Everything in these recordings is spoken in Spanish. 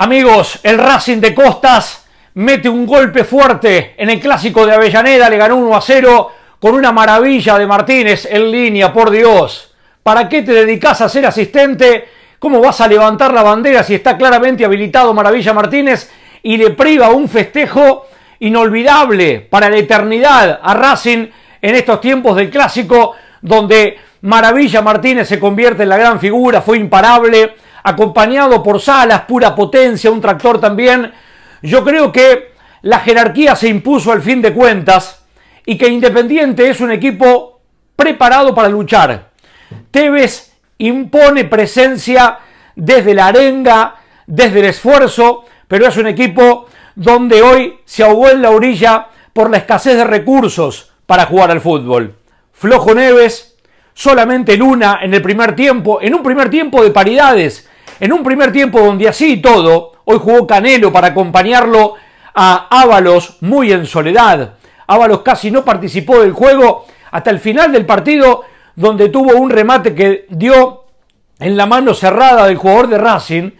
Amigos, el Racing de Costas mete un golpe fuerte en el clásico de Avellaneda, le ganó 1 a 0 con una maravilla de Martínez en línea, por Dios. ¿Para qué te dedicas a ser asistente? ¿Cómo vas a levantar la bandera si está claramente habilitado Maravilla Martínez y le priva un festejo inolvidable para la eternidad a Racing en estos tiempos del clásico donde Maravilla Martínez se convierte en la gran figura, fue imparable? acompañado por Salas, pura potencia, un tractor también. Yo creo que la jerarquía se impuso al fin de cuentas y que Independiente es un equipo preparado para luchar. Tevez impone presencia desde la arenga, desde el esfuerzo, pero es un equipo donde hoy se ahogó en la orilla por la escasez de recursos para jugar al fútbol. Flojo Neves, solamente Luna en el primer tiempo, en un primer tiempo de paridades, en un primer tiempo donde así y todo, hoy jugó Canelo para acompañarlo a Ábalos muy en soledad. Ábalos casi no participó del juego hasta el final del partido donde tuvo un remate que dio en la mano cerrada del jugador de Racing,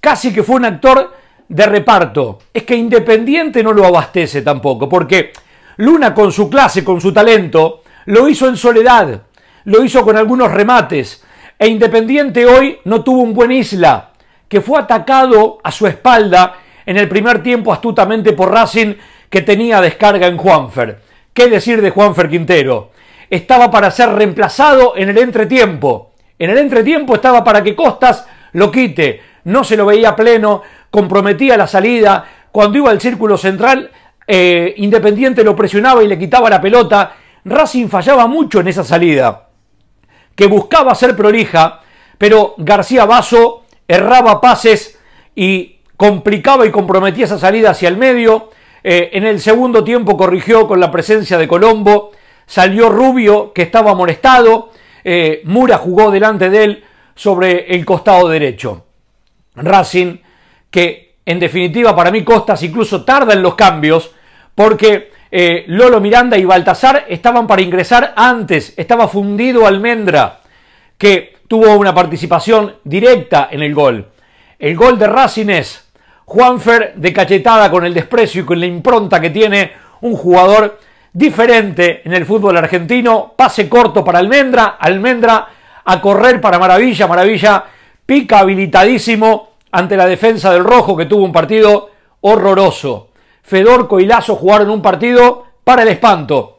casi que fue un actor de reparto. Es que Independiente no lo abastece tampoco, porque Luna con su clase, con su talento, lo hizo en soledad lo hizo con algunos remates. E Independiente hoy no tuvo un buen Isla, que fue atacado a su espalda en el primer tiempo astutamente por Racing, que tenía descarga en Juanfer. ¿Qué decir de Juanfer Quintero? Estaba para ser reemplazado en el entretiempo. En el entretiempo estaba para que Costas lo quite. No se lo veía pleno, comprometía la salida. Cuando iba al círculo central, eh, Independiente lo presionaba y le quitaba la pelota. Racing fallaba mucho en esa salida que buscaba ser prolija, pero García Basso erraba pases y complicaba y comprometía esa salida hacia el medio. Eh, en el segundo tiempo corrigió con la presencia de Colombo, salió Rubio que estaba molestado, eh, Mura jugó delante de él sobre el costado derecho. Racing, que en definitiva para mí Costas incluso tarda en los cambios, porque eh, Lolo Miranda y Baltasar estaban para ingresar antes, estaba fundido Almendra, que tuvo una participación directa en el gol. El gol de Racines, Juanfer de cachetada con el desprecio y con la impronta que tiene un jugador diferente en el fútbol argentino, pase corto para Almendra, Almendra a correr para Maravilla, Maravilla pica habilitadísimo ante la defensa del Rojo que tuvo un partido horroroso. Fedorco y Lazo jugaron un partido para el espanto.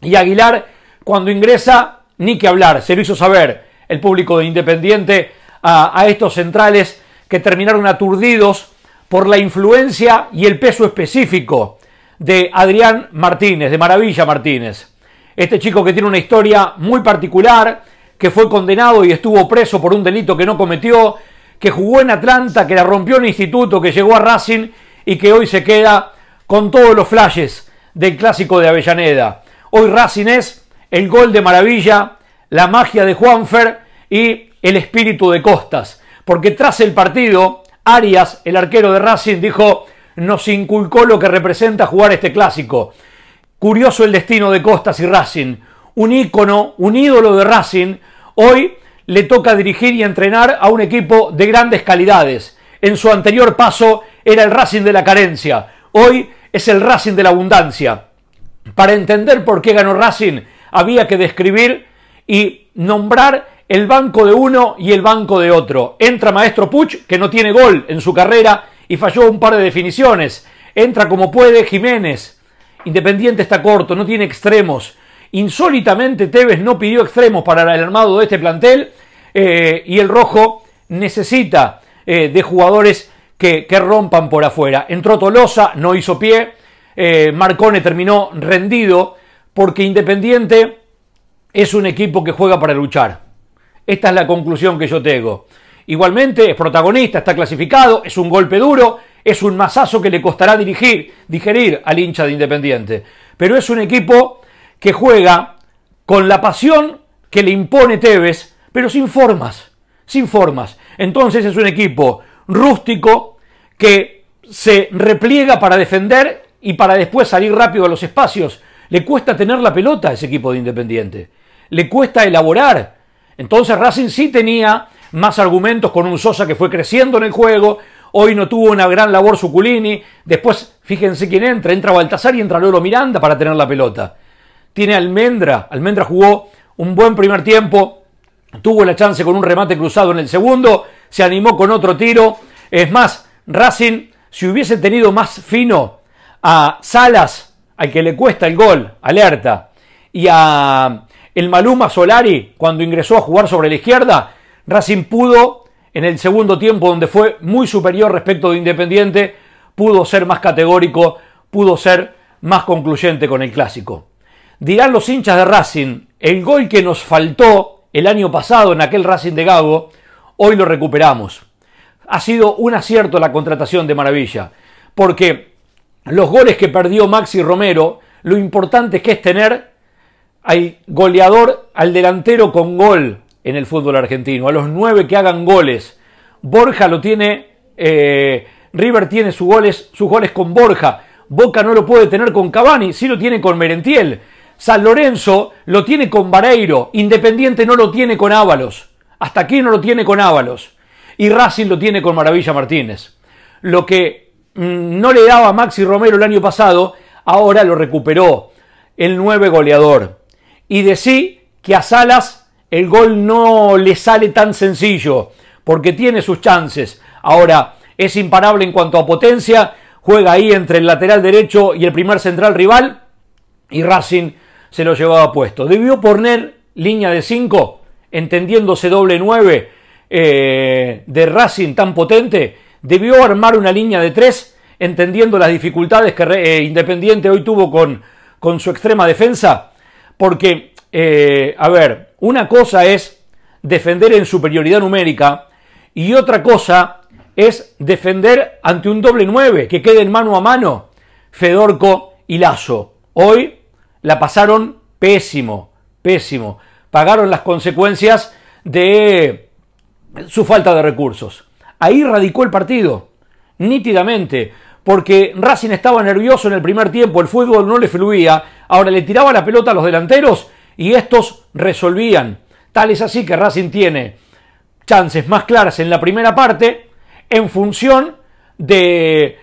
Y Aguilar, cuando ingresa, ni que hablar, se lo hizo saber el público de Independiente a, estos centrales que terminaron aturdidos por la influencia y el peso específico de Adrián Martínez, de Maravilla Martínez. Este chico que tiene una historia muy particular, que fue condenado y estuvo preso por un delito que no cometió, que jugó en Atlanta, que la rompió en instituto, que llegó a Racing y que hoy se queda con todos los flashes del clásico de Avellaneda. Hoy Racing es el gol de maravilla, la magia de Juanfer y el espíritu de Costas. Porque tras el partido, Arias, el arquero de Racing, dijo, nos inculcó lo que representa jugar este clásico. Curioso el destino de Costas y Racing. Un ícono, un ídolo de Racing, hoy le toca dirigir y entrenar a un equipo de grandes calidades. En su anterior paso era el Racing de la carencia. Hoy es el Racing de la abundancia. Para entender por qué ganó Racing, había que describir y nombrar el banco de uno y el banco de otro. Entra Maestro Puch, que no tiene gol en su carrera y falló un par de definiciones. Entra como puede Jiménez. Independiente está corto, no tiene extremos. Insólitamente Tevez no pidió extremos para el armado de este plantel eh, y el rojo necesita eh, de jugadores que, rompan por afuera. Entró Tolosa, no hizo pie, eh, Marcone terminó rendido, porque Independiente es un equipo que juega para luchar. Esta es la conclusión que yo tengo. Igualmente es protagonista, está clasificado, es un golpe duro, es un mazazo que le costará dirigir, digerir al hincha de Independiente. Pero es un equipo que juega con la pasión que le impone Tevez, pero sin formas, sin formas. Entonces es un equipo rústico que se repliega para defender y para después salir rápido a los espacios. Le cuesta tener la pelota a ese equipo de Independiente. Le cuesta elaborar. Entonces Racing sí tenía más argumentos con un Sosa que fue creciendo en el juego. Hoy no tuvo una gran labor Suculini. Después, fíjense quién entra. Entra Baltasar y entra Lolo Miranda para tener la pelota. Tiene Almendra. Almendra jugó un buen primer tiempo. Tuvo la chance con un remate cruzado en el segundo se animó con otro tiro. Es más, Racing, si hubiese tenido más fino a Salas, al que le cuesta el gol, alerta, y a el Maluma Solari, cuando ingresó a jugar sobre la izquierda, Racing pudo, en el segundo tiempo, donde fue muy superior respecto de Independiente, pudo ser más categórico, pudo ser más concluyente con el clásico. Dirán los hinchas de Racing, el gol que nos faltó el año pasado en aquel Racing de Gago, hoy lo recuperamos. Ha sido un acierto la contratación de Maravilla, porque los goles que perdió Maxi Romero, lo importante que es tener al goleador, al delantero con gol en el fútbol argentino, a los nueve que hagan goles. Borja lo tiene, eh, River tiene sus goles, sus goles con Borja, Boca no lo puede tener con Cavani, sí lo tiene con Merentiel. San Lorenzo lo tiene con Vareiro, Independiente no lo tiene con Ábalos. Hasta aquí no lo tiene con Ábalos. Y Racing lo tiene con Maravilla Martínez. Lo que mm, no le daba Maxi Romero el año pasado, ahora lo recuperó. El 9 goleador. Y decí que a Salas el gol no le sale tan sencillo, porque tiene sus chances. Ahora, es imparable en cuanto a potencia, juega ahí entre el lateral derecho y el primer central rival, y Racing se lo llevaba puesto. Debió poner línea de 5 entendiéndose doble 9 eh, de Racing tan potente, debió armar una línea de 3, entendiendo las dificultades que eh, Independiente hoy tuvo con, su extrema defensa, porque, eh, a ver, una cosa es defender en superioridad numérica y otra cosa es defender ante un doble 9 que en mano a mano Fedorco y Lazo. Hoy la pasaron pésimo, pésimo pagaron las consecuencias de su falta de recursos. Ahí radicó el partido, nítidamente, porque Racing estaba nervioso en el primer tiempo, el fútbol no le fluía, ahora le tiraba la pelota a los delanteros y estos resolvían. Tal es así que Racing tiene chances más claras en la primera parte en función de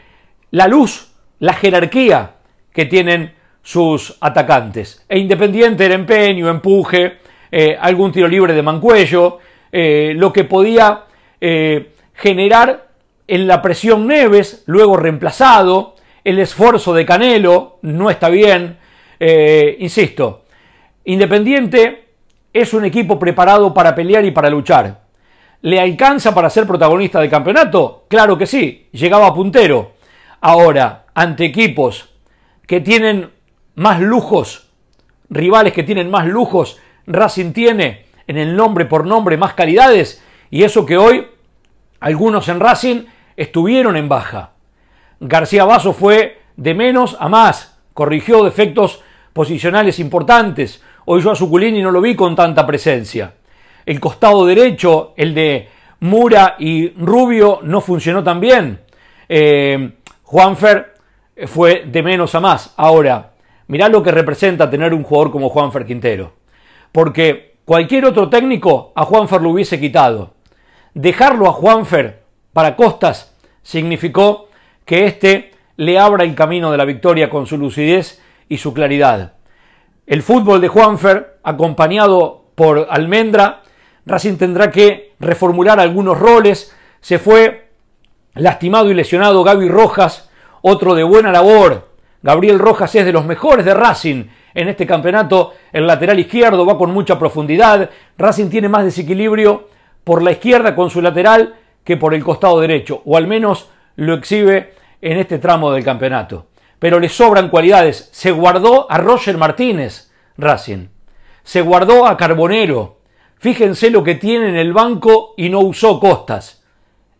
la luz, la jerarquía que tienen sus atacantes. E Independiente el empeño, empuje, eh, algún tiro libre de Mancuello, eh, lo que podía eh, generar en la presión Neves, luego reemplazado, el esfuerzo de Canelo, no está bien, insisto, Independiente es un equipo preparado para pelear y para luchar. ¿Le alcanza para ser protagonista del campeonato? Claro que sí, llegaba puntero. Ahora, ante equipos que tienen más lujos, rivales que tienen más lujos Racing tiene en el nombre por nombre más calidades y eso que hoy algunos en Racing estuvieron en baja. García Basso fue de menos a más, corrigió defectos posicionales importantes. Hoy yo a Suculini no lo vi con tanta presencia. El costado derecho, el de Mura y Rubio, no funcionó tan bien. Eh, Juanfer eh, fue de menos a más. Ahora, mirá lo que representa tener un jugador como Juanfer Quintero porque cualquier otro técnico a Juanfer lo hubiese quitado. Dejarlo a Juanfer para Costas significó que éste le abra el camino de la victoria con su lucidez y su claridad. El fútbol de Juanfer, acompañado por Almendra, Racing tendrá que reformular algunos roles. Se fue lastimado y lesionado Gaby Rojas, otro de buena labor. Gabriel Rojas es de los mejores de Racing en este campeonato. El lateral izquierdo va con mucha profundidad. Racing tiene más desequilibrio por la izquierda con su lateral que por el costado derecho, o al menos lo exhibe en este tramo del campeonato. Pero le sobran cualidades. Se guardó a Roger Martínez, Racing. Se guardó a Carbonero. Fíjense lo que tiene en el banco y no usó costas.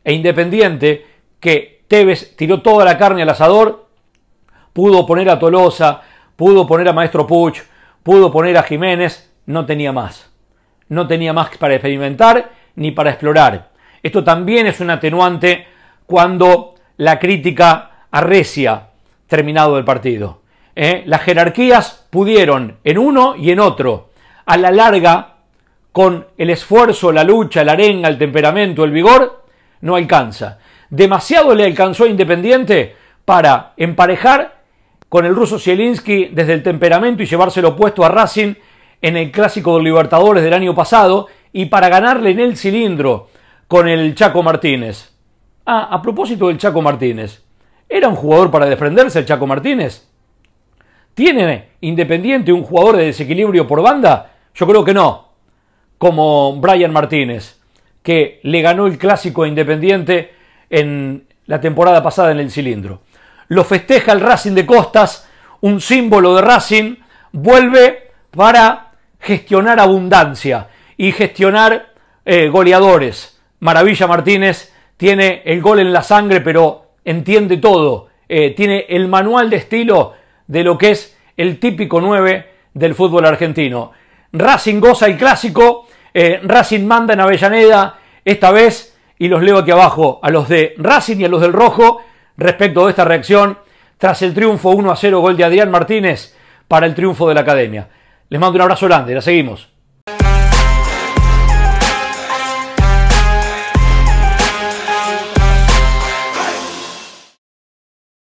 E Independiente, que Tevez tiró toda la carne al asador, pudo poner a Tolosa, pudo poner a Maestro Puch, pudo poner a Jiménez, no tenía más. No tenía más para experimentar ni para explorar. Esto también es un atenuante cuando la crítica arrecia terminado el partido. ¿eh? Las jerarquías pudieron en uno y en otro. A la larga, con el esfuerzo, la lucha, la arenga, el temperamento, el vigor, no alcanza. Demasiado le alcanzó a Independiente para emparejar con el ruso Zielinski desde el temperamento y llevárselo puesto a Racing en el clásico de Libertadores del año pasado y para ganarle en el cilindro con el Chaco Martínez. Ah, a propósito del Chaco Martínez, ¿era un jugador para defenderse el Chaco Martínez? ¿Tiene Independiente un jugador de desequilibrio por banda? Yo creo que no, como Brian Martínez, que le ganó el clásico Independiente en la temporada pasada en el cilindro lo festeja el Racing de Costas, un símbolo de Racing, vuelve para gestionar abundancia y gestionar eh, goleadores. Maravilla Martínez tiene el gol en la sangre, pero entiende todo. Eh, tiene el manual de estilo de lo que es el típico 9 del fútbol argentino. Racing goza el clásico, eh, Racing manda en Avellaneda esta vez y los leo aquí abajo a los de Racing y a los del Rojo respecto de esta reacción tras el triunfo 1 a 0 gol de Adrián Martínez para el triunfo de la academia. Les mando un abrazo grande, la seguimos.